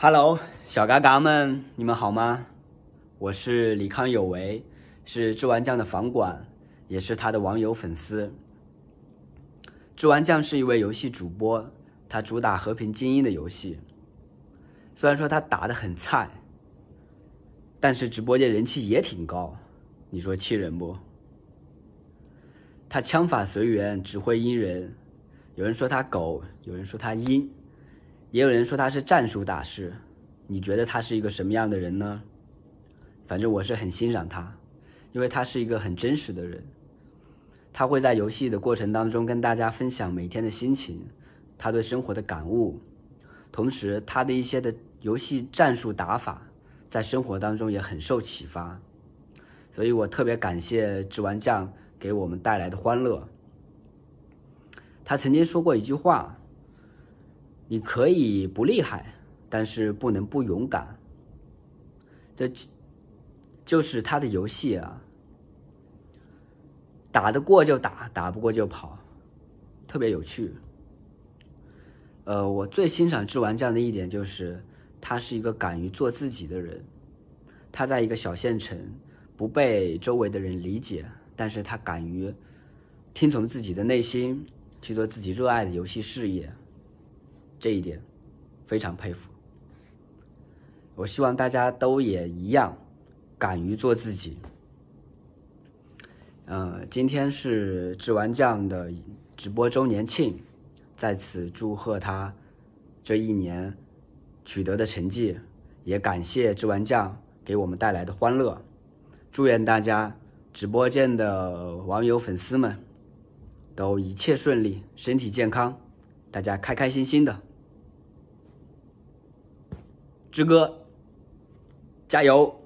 Hello，小嘎嘎们，你们好吗？我是李康有为，是智玩酱的房管，也是他的网友粉丝。智玩酱是一位游戏主播，他主打和平精英的游戏。虽然说他打的很菜，但是直播间人气也挺高，你说气人不？他枪法随缘，只会阴人。有人说他狗，有人说他阴。也有人说他是战术大师，你觉得他是一个什么样的人呢？反正我是很欣赏他，因为他是一个很真实的人。他会在游戏的过程当中跟大家分享每天的心情，他对生活的感悟，同时他的一些的游戏战术打法，在生活当中也很受启发。所以我特别感谢纸玩匠给我们带来的欢乐。他曾经说过一句话。你可以不厉害，但是不能不勇敢。这，就是他的游戏啊，打得过就打，打不过就跑，特别有趣。呃，我最欣赏《之玩家》的一点就是，他是一个敢于做自己的人。他在一个小县城，不被周围的人理解，但是他敢于听从自己的内心，去做自己热爱的游戏事业。这一点非常佩服，我希望大家都也一样敢于做自己。呃，今天是智玩酱的直播周年庆，在此祝贺他这一年取得的成绩，也感谢智玩酱给我们带来的欢乐。祝愿大家直播间的网友粉丝们都一切顺利，身体健康，大家开开心心的。师哥，加油！